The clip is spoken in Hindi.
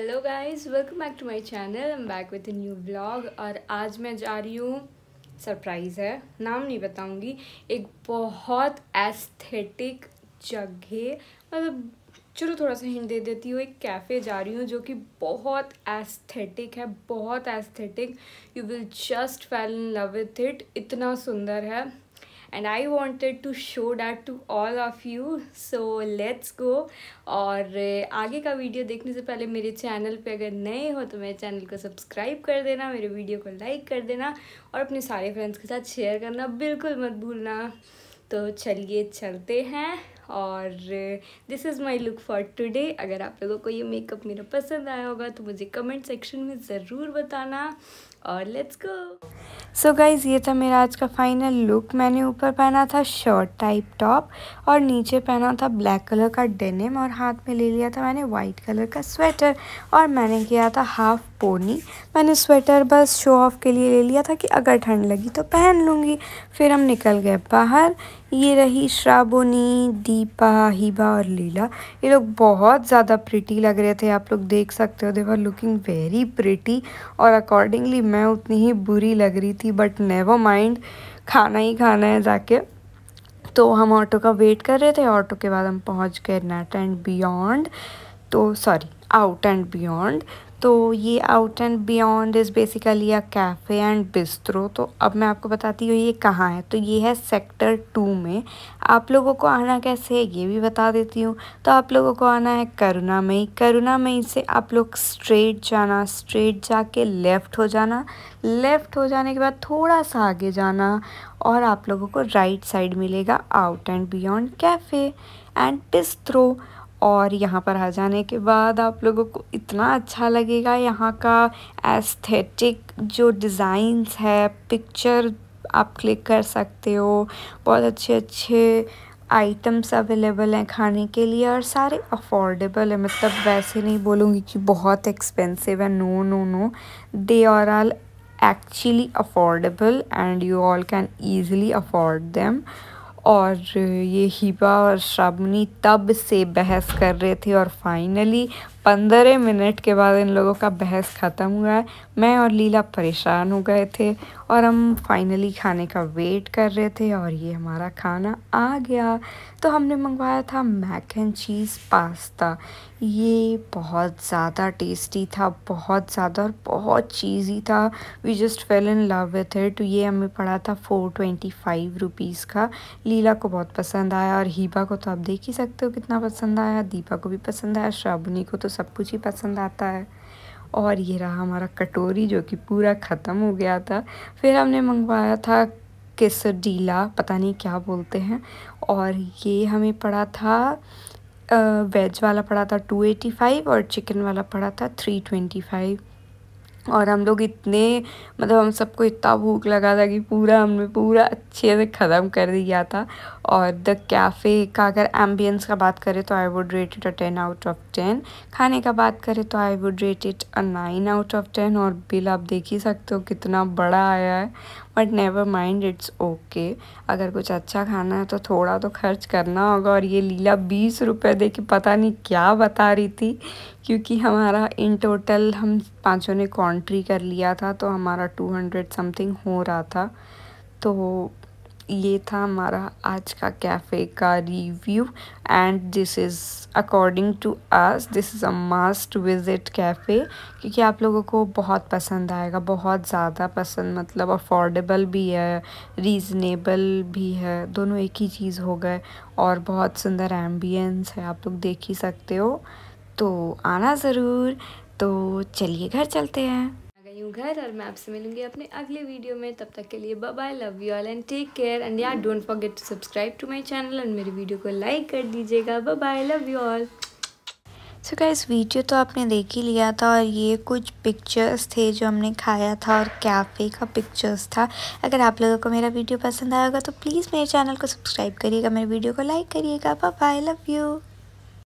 hello guys welcome back to my channel am back with new blog और आज मैं जा रही हूँ सरप्राइज़ है नाम नहीं बताऊँगी एक बहुत एस्थेटिक जगह मतलब चलो थोड़ा सा हिंट दे देती हूँ एक कैफ़े जा रही हूँ जो कि बहुत एस्थेटिक है बहुत aesthetic you will just fell in love with it इतना सुंदर है and I wanted to show that to all of you so let's go और uh, आगे का वीडियो देखने से पहले मेरे चैनल पे अगर नए हो तो मेरे चैनल को सब्सक्राइब कर देना मेरे वीडियो को लाइक कर देना और अपने सारे फ्रेंड्स के साथ शेयर करना बिल्कुल मत भूलना तो चलिए चलते हैं और this is my look for today अगर आप लोगों को ये मेकअप मेरा पसंद आया होगा तो मुझे कमेंट सेक्शन में ज़रूर बताना और लेट्स गो सो गाइज ये था मेरा आज का फाइनल लुक मैंने ऊपर पहना था शॉर्ट टाइप टॉप और नीचे पहना था ब्लैक कलर का डेनिम और हाथ में ले लिया था मैंने वाइट कलर का स्वेटर और मैंने किया था हाफ पोनी मैंने स्वेटर बस शो ऑफ के लिए ले लिया था कि अगर ठंड लगी तो पहन लूँगी फिर हम निकल गए बाहर ये रही श्राबोनी दीपा हिबा और लीला ये लोग बहुत ज़्यादा प्रिटी लग रहे थे आप लोग देख सकते हो देवर लुकिंग वेरी प्रिटी और अकॉर्डिंगली मैं उतनी ही बुरी लग रही थी बट नेवर माइंड खाना ही खाना है जाके तो हम ऑटो का वेट कर रहे थे ऑटो के बाद हम पहुंच गए नेट एंड बियॉन्ड तो सॉरी आउट एंड बियॉन्ड तो ये out and beyond is basically a cafe and bistro तो अब मैं आपको बताती हूँ ये कहाँ है तो ये है सेक्टर टू में आप लोगों को आना कैसे है ये भी बता देती हूँ तो आप लोगों को आना है करुणा मई से आप लोग स्ट्रेट जाना स्ट्रेट जाके लेफ़्ट हो जाना लेफ़्ट हो जाने के बाद थोड़ा सा आगे जाना और आप लोगों को राइट साइड मिलेगा out and beyond cafe and bistro और यहाँ पर आ जाने के बाद आप लोगों को इतना अच्छा लगेगा यहाँ का एस्थेटिक जो डिज़ाइंस है पिक्चर आप क्लिक कर सकते हो बहुत अच्छे अच्छे आइटम्स अवेलेबल हैं खाने के लिए और सारे अफोर्डेबल है मतलब वैसे नहीं बोलूँगी कि बहुत एक्सपेंसिव है no no no they are all actually affordable and you all can easily afford them और ये हिबा और श्रावणी तब से बहस कर रहे थे और फाइनली पंद्रह मिनट के बाद इन लोगों का बहस ख़त्म हुआ है मैं और लीला परेशान हो गए थे और हम फाइनली खाने का वेट कर रहे थे और ये हमारा खाना आ गया तो हमने मंगवाया था मैक एंड चीज़ पास्ता ये बहुत ज़्यादा टेस्टी था बहुत ज़्यादा और बहुत चीज़ी था we just fell in love with it ये हमें पड़ा था फ़ोर ट्वेंटी फाइव रुपीज़ का लीला को बहुत पसंद आया और हीबा को तो आप देख ही सकते हो कितना पसंद आया दीपा को भी पसंद आया श्रावणी को तो सब कुछ ही पसंद आता है और ये रहा हमारा कटोरी जो कि पूरा ख़त्म हो गया था फिर हमने मंगवाया था डीला पता नहीं क्या बोलते हैं और ये हमें पड़ा था वेज वाला पड़ा था टू एटी फाइव और चिकन वाला पड़ा था थ्री ट्वेंटी फाइव और हम लोग इतने मतलब हम सबको इतना भूख लगा था कि पूरा हमने पूरा अच्छे से ख़त्म कर दिया था और द कैफ़े का अगर एम्बियंस का बात करें तो I would rate it a ten out of ten खाने का बात करें तो I would rate it a nine out of ten और बिल आप देख ही सकते हो कितना बड़ा आया है but never mind it's okay अगर कुछ अच्छा खाना है तो थोड़ा तो खर्च करना होगा और ये लीला बीस रुपये दे के पता नहीं क्या बता रही थी क्योंकि हमारा इन टोटल हम पाँचों ने कॉन्ट्री कर लिया था तो हमारा टू हंड्रेड समथिंग हो रहा था तो ये था हमारा आज का कैफ़े का review and this is according to us this is a must visit cafe क्योंकि आप लोगों को बहुत पसंद आएगा बहुत ज़्यादा पसंद मतलब अफोर्डेबल भी है रीज़नेबल भी है दोनों एक ही चीज़ हो गए और बहुत सुंदर एम्बियंस है आप लोग देख ही सकते हो तो आना ज़रूर तो चलिए घर चलते हैं घर और मैं आपसे मिलूंगी अपने अगले वीडियो में तब तक के लिए bye love you all and take care and यार don't forget to subscribe to my channel and मेरी वीडियो को लाइक कर दीजिएगा bye love you all so क्या इस वीडियो तो आपने देख ही लिया था और ये कुछ पिक्चर्स थे जो हमने खाया था और कैफ़े का पिक्चर्स था अगर आप लोगों को मेरा वीडियो पसंद आएगा तो प्लीज़ मेरे चैनल को सब्सक्राइब करिएगा मेरे वीडियो को लाइक करिएगा बाय लव यू